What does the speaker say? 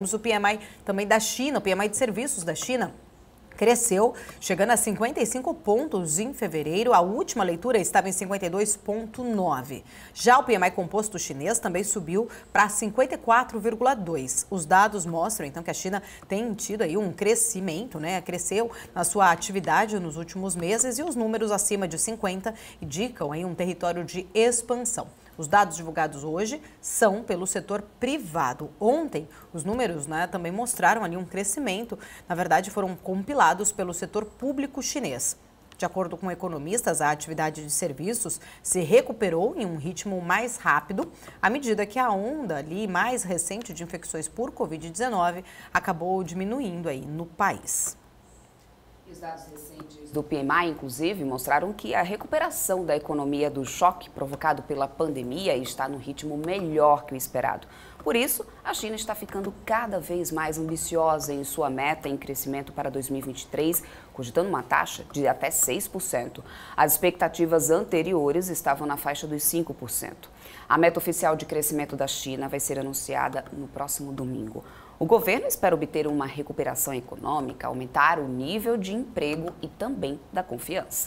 O PMI também da China, o PMI de serviços da China, cresceu, chegando a 55 pontos em fevereiro. A última leitura estava em 52,9. Já o PMI composto chinês também subiu para 54,2. Os dados mostram, então, que a China tem tido aí um crescimento, né? Cresceu na sua atividade nos últimos meses e os números acima de 50 indicam aí um território de expansão. Os dados divulgados hoje são pelo setor privado. Ontem, os números né, também mostraram ali um crescimento. Na verdade, foram compilados pelo setor público chinês. De acordo com economistas, a atividade de serviços se recuperou em um ritmo mais rápido à medida que a onda ali mais recente de infecções por Covid-19 acabou diminuindo aí no país. Os dados recentes do PMI, inclusive, mostraram que a recuperação da economia do choque provocado pela pandemia está no ritmo melhor que o esperado. Por isso, a China está ficando cada vez mais ambiciosa em sua meta em crescimento para 2023, cogitando uma taxa de até 6%. As expectativas anteriores estavam na faixa dos 5%. A meta oficial de crescimento da China vai ser anunciada no próximo domingo. O governo espera obter uma recuperação econômica, aumentar o nível de emprego e também da confiança.